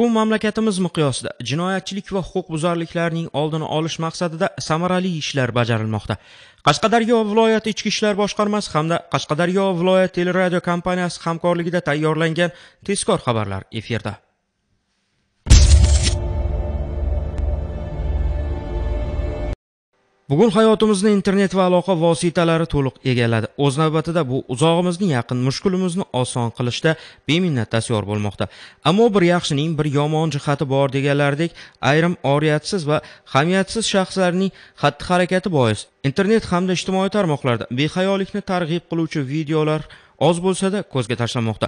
Bugun mamlakatimiz miqyosida jinoyatchilik va huquqbuzarliklarning oldini olish maqsadida samarali ishlar bajarilmoqda. Qashqadaryo viloyati ichki ishlar boshqarmasi hamda Qashqadaryo viloyat teleradio kompaniyasi hamkorligida tayyorlangan tezkor xabarlar efirda. bugun hayotimizni internet va aloqa vositalari to'liq egalladi o'z navbatida bu uzog'imizni yaqin mushkulimizni oson qilishda beminnat tasyor bo'lmoqda ammo bir yaxshining bir yomon jihati bor deganlaridek ayrim oriyatsiz va hamiyatsiz shaxslarning xatti harakati bois internet hamda ijtimoiy tarmoqlarda behayolikni targ'ib qiluvchi videolar oz bo'lsada ko'zga tashlanmoqda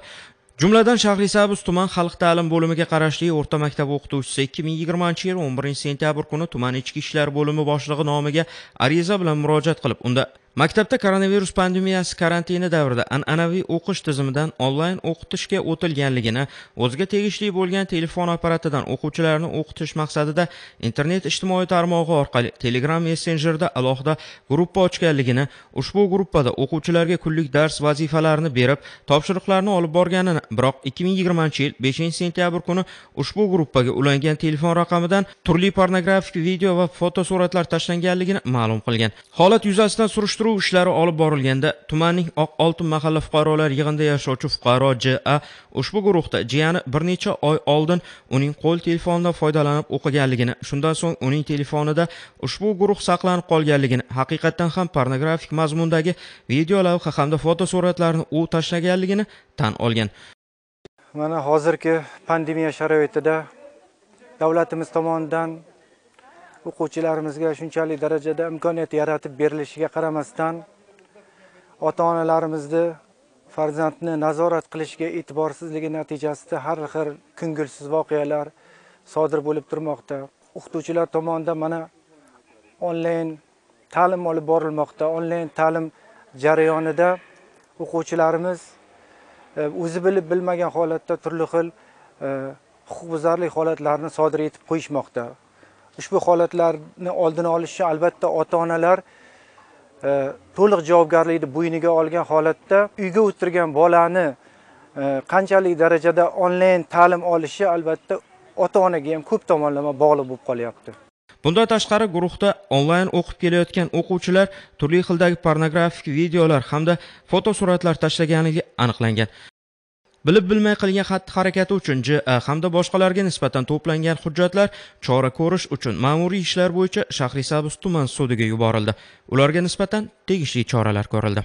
jumladan shahrisabz tuman xalq ta'lim bo'limiga qarashli o'rta maktab o'qituvchisi ikki ming yigirmanchi yil o'n birinchi sentyabr kuni tuman ichki ishlar bo'limi boshlig'i nomiga ariza bilan murojaat qilib unda maktabda koronavirus pandemiyasi karantini davrida an'anaviy o'qish tizimidan onlayn o'qitishga o'tilganligini o'ziga tegishli bo'lgan telefon apparatidan o'quvchilarni o'qitish maqsadida internet ijtimoiy tarmog'i orqali telegram messenjerda alohida gruppa ochganligini ushbu gruppada o'quvchilarga kunlik dars vazifalarini berib topshiriqlarni olib borganini biroq 2020 yil 5 sentyabr kuni ushbu gruppaga ulangan telefon raqamidan turli pornografik video va fotosuratlar tashlanganligini ma'lum qilgan holat yuzasidan surishtiruv surishtiruv ishlari olib borilganda tumanning oq oltin mahalla fuqarolar yig'inida yashovchi fuqaro ja ushbu guruhda jiyani bir necha oy oldin uning qo'l telefonidan foydalanib o'qiganligini shundan so'ng uning telefonida ushbu guruh saqlanib qolganligini haqiqatdan ham pornografik mazmundagi videolavha hamda fotosuratlarni u tashlaganligini tan olgan mana hozirgi pandemiya sharoitida davlatimiz tomonidan o'quvchilarimizga shunchalik darajada imkoniyat yaratib berilishiga qaramasdan ota onalarimizni farzandni nazorat qilishga e'tiborsizligi natijasida har xil ko'ngilsiz voqealar sodir bo'lib turmoqda o'qituvchilar tomonidan mana onlayn ta'lim olib borilmoqda onlayn ta'lim jarayonida o'quvchilarimiz e, o'zi bilib bilmagan holatda turli xil e, huquqbuzarlik holatlarini sodir etib qo'yishmoqda ushbu holatlarni oldini olish uchun albatta ota-onalar e, to'liq javobgarlikni bo'yniga olgan holatda uyga o'tirgan bolani e, qanchalik darajada onlayn ta'lim olishi albatta ota-onaga ham ko'p tomonlama bog'liq bo'lib qolyapti. Bundan tashqari guruhda onlayn o'qib kelayotgan o'quvchilar turli xildagi pornografik videolar hamda fotosuratlar tashlaganligi aniqlangan. bilib bilmay qilgan xatti harakati uchun ja hamda boshqalarga nisbatan to'plangan hujjatlar chora ko'rish uchun ma'muriy ishlar bo'yicha shahrisabz tuman sudiga yuborildi ularga nisbatan tegishli choralar ko'rildi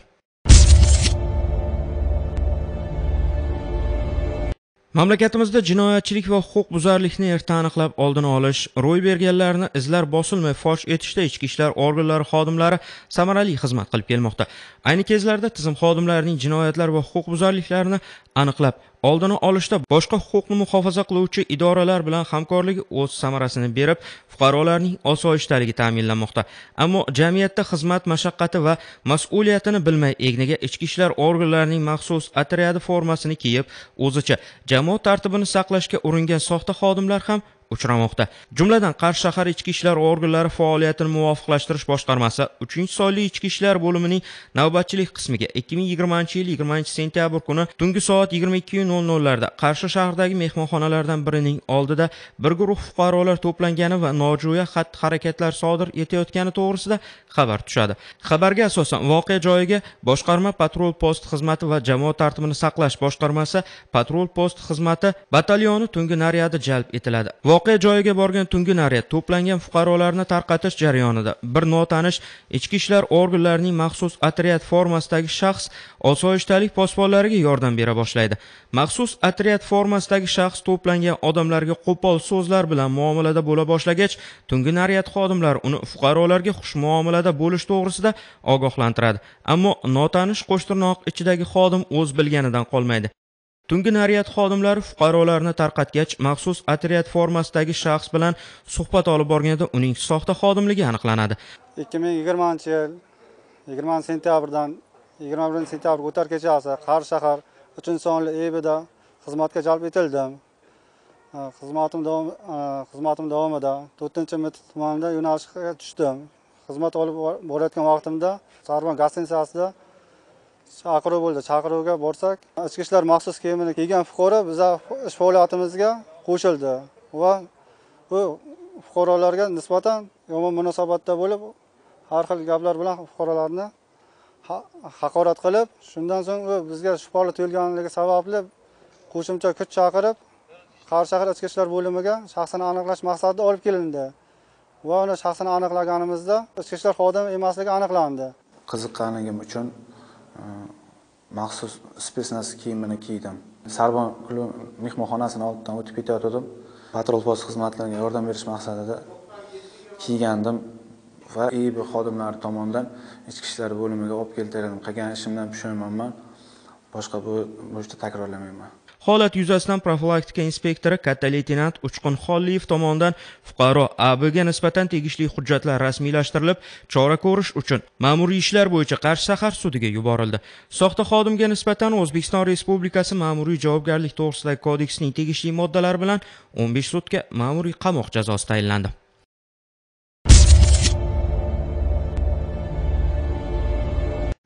mamlakatimizda jinoyatchilik va huquqbuzarlikni erta aniqlab oldini olish ro'y berganlarni izlar bosilmay fosh etishda ichki ishlar organlari xodimlari samarali xizmat qilib kelmoqda ayni kezlarda tizim xodimlarining jinoyatlar va huquqbuzarliklarni aniqlab oldini olishda boshqa huquqni muhofaza qiluvchi idoralar bilan hamkorlik o'z samarasini berib fuqarolarning osoyishtaligi ta'minlanmoqda ammo jamiyatda xizmat mashaqqati va mas'uliyatini bilmay egniga ichki ishlar organlarining maxsus otryadi formasini kiyib o'zicha jamoat tartibini saqlashga uringan soxta xodimlar ham uchramoqda jumladan qarshi shahar ichki ishlar organlari faoliyatini muvofiqlashtirish boshqarmasi uchinchi sonli ichki ishlar bo'limining navbatchilik qismiga ikki ming yigirmanchi yil yigirmanchi sentyabr kuni tungi soat yigirma ikki nol nollarda qarshi shahridagi mehmonxonalardan birining oldida bir guruh fuqarolar to'plangani va nojo'ya xatti harakatlar sodir etayotgani to'g'risida xabar tushadi xabarga asosan voqea joyiga boshqarma patrul post xizmati va jamoat tartibini saqlash boshqarmasi patrul post xizmati batalyoni tungi naryadi jalb etiladi Voqea joyiga borgan tungi naryad to'plangan fuqarolarni tarqatish jarayonida bir notanish ichki ishlar organlarining maxsus otryad formasidagi shaxs osoyishtalik posbonlariga yordam bera boshlaydi. Maxsus otryad formasidagi shaxs to'plangan odamlarga qo'pol so'zlar bilan muomalada bo'la boshlagach, tungi naryad xodimlari uni fuqarolarga xush muomalada bo'lish to'g'risida ogohlantiradi. Ammo notanish qo'shtirnoq ichidagi xodim o'z bilganidan qolmaydi. tungi naryad xodimlari fuqarolarni tarqatgach maxsus otryad formasidagi shaxs bilan suhbat olib borganda uning soxta xodimligi aniqlanadi ikki ming yigirmanchi yil yigirmanchi sentyabrdan yigirma birinchi sentyabr o'tar kechasi qarshi shahar uchinchi sonli e ibda xizmatga jalb etildim xizmatim davom xizmatim davomida to'rtinchi mit tumanida yo'nalishga tushdim xizmat olib borayotgan vaqtimda sarvon gostinisasida chaqiruv bo'ldi chaqiruvga borsak ichki ishlar maxsus kiyimini kiygan fuqaro biza ish faoliyatimizga qo'shildi va u fuqarolarga nisbatan yomon munosabatda bo'lib har xil gaplar bilan fuqarolarni haqorat qilib shundan so'ng u bizga shubhali tuyulganligi sababli qo'shimcha kuch chaqirib qarshi shahar ichki ishlar bo'limiga shaxsini aniqlash maqsadida olib kelindi va uni shaxsini aniqlaganimizda ichki ishlar xodimi emasligi aniqlandi qiziqqanligim uchun maxsus spesnasi kiyimini kiydim sarbon mehmonxonasini oldidan o'tib ketayotgandim patrul post xizmatlariga yordam berish maqsadida kiygandim va iib xodimlari tomonidan ichki ishlar bo'limiga olib keltirildim qilgan ishimdan pushaymonman boshqa bu ishni takrorlamayman Holat yuzasidan profilaktika inspektori katta leytenant Uchqun Xolliyev tomonidan fuqaro ABga nisbatan tegishli hujjatlar rasmiylashtirilib, chora ko'rish uchun ma'muriy ishlar bo'yicha Qarshi shahar sudiga yuborildi. Soxta xodimga nisbatan O'zbekiston Respublikasi Ma'muriy javobgarlik to'g'risidagi kodeksining tegishli moddalari bilan 15 sutka ma'muriy qamoq jazosi tayinlandi.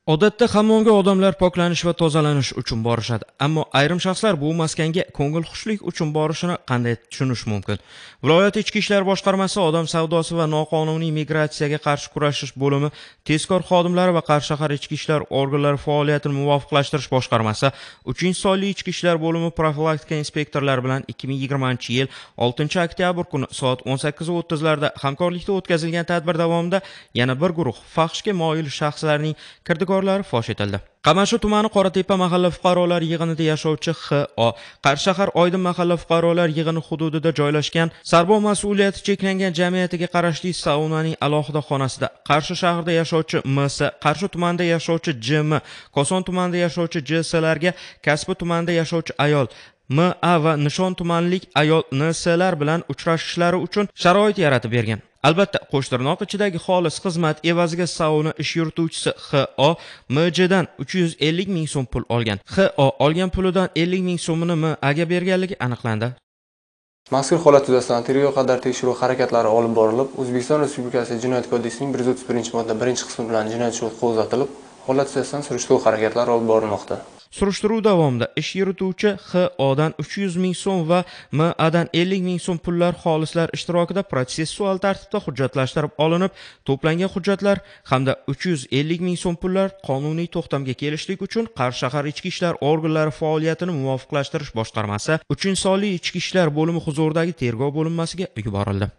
odatda hammomga odamlar poklanish va tozalanish uchun borishadi ammo ayrim shaxslar bu maskanga ko'ngilxushlik uchun borishini qanday tushunish mumkin viloyat ichki ishlar boshqarmasi odam savdosi va noqonuniy migratsiyaga qarshi kurashish bo'limi tezkor xodimlari va shahar ichki ishlar organlari faoliyatini muvofiqlashtirish boshqarmasi uchinchi sonli ichki ishlar bo'limi profilaktika inspektorlari bilan ikki ming yigirmanchi yil oltinchi oktyabr kuni soat o'n sakkiz o'ttizlarda hamkorlikda o'tkazilgan tadbir davomida yana bir guruh faxshga moyil shaxslarning kirdi tadbirkorlari fosh etildi qamashu tumani qoratepa mahalla fuqarolar yig'inida yashovchi xo qarshahar oydin mahalla fuqarolar yig'ini hududida joylashgan sarbo mas'uliyati cheklangan jamiyatiga qarashli saunaning alohida xonasida qarshi shahrida yashovchi ms qarshi tumanida yashovchi jm koson tumanida yashovchi jslarga kasbi tumanida yashovchi ayol MA va Nishon tumanlik ayol NSlar bilan uchrashishlari uchun sharoit yaratib bergan. albatta qo'shtirnoq ichidagi xolis xizmat evaziga sauna ish yurituvchisi xo mjdan uch yuz ellik ming so'm pul olgan xo olgan pulidan ellik ming so'mini maga berganligi aniqlandi mazkur holat yuzasidan tergovga qadar tekshiruv harakatlari olib borilib o'zbekiston respublikasi jinoyat kodeksining bir yuz o'ttiz birinchi modda birinchi qismi bilan jinoyat ishi qo'zg'atilib holat yuzasidan surishtiruv harakatlari olib borilmoqda Surishtiruv davomida ish yurituvchi HOdan 300 ming so'm va MAdan 50 ming so'm pullar xolislar ishtirokida protsessual tartibda hujjatlashtirib olinib, to'plangan hujjatlar hamda 350 ming so'm pullar qonuniy to'xtamga kelishlik uchun shahar ichki ishlar organlari faoliyatini muvofiqlashtirish boshqarmasi 3-sonli ichki ishlar bo'limi huzuridagi tergov bo'linmasiga yuborildi.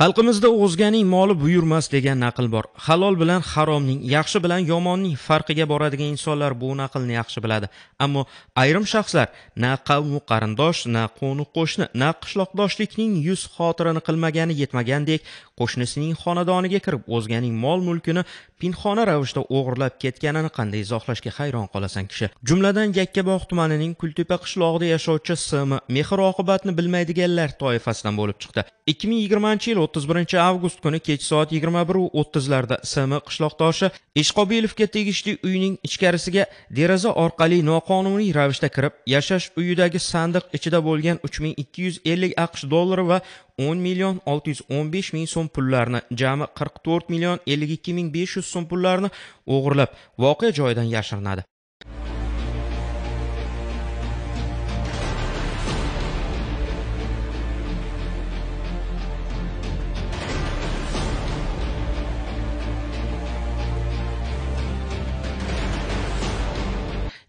Xalqimizda o'zganing moli buyurmas degan naql bor. Halol bilan haromning, yaxshi bilan yomonning farqiga boradigan insonlar bu naqlni yaxshi biladi. Ammo ayrim shaxslar na qavmu qarindosh, na qo'ni qo'shni, na qishloqdoshlikning yuz xotirini qilmagani yetmagandek, qo'shnisining xonadoniga kirib o'zganing mol-mulkini pinxona ravishda o'g'irlab ketganini qanday izohlashga hayron qolasan kishi. Jumladan Yakkabog' tumanining Kultepa qishlog'ida yashovchi SM mehr oqibatni bilmaydiganlar toifasidan bo'lib chiqdi. 2020 yil 31 avgust kuni kech soat 21:30 larda SM qishloqdoshi Ishqobilovga tegishli uyning ichkarisiga deraza orqali noqonuniy ravishda kirib, yashash uyidagi sandiq ichida bo'lgan 3250 AQSh dollari va 10 million 615 ming so'm pullarni, jami 44 million 52 ming 500 so'm pullarni o'g'irlab, voqea joyidan yashirinadi.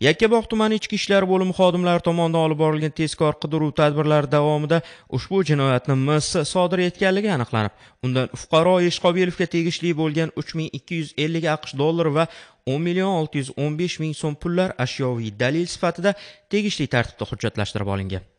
yakkabog' tumani ichki ishlar bo'limi xodimlari tomonidan olib borilgan tezkor qidiruv tadbirlari davomida ushbu jinoyatni ms sodir etganligi aniqlanib undan fuqaro eshqobilovga tegishli bo'lgan uch ming ikki yuz ellik aqsh dollari va o'n million olti yuz o'n besh ming so'm pullar ashyoviy dalil sifatida tegishli tartibda hujjatlashtirib olingan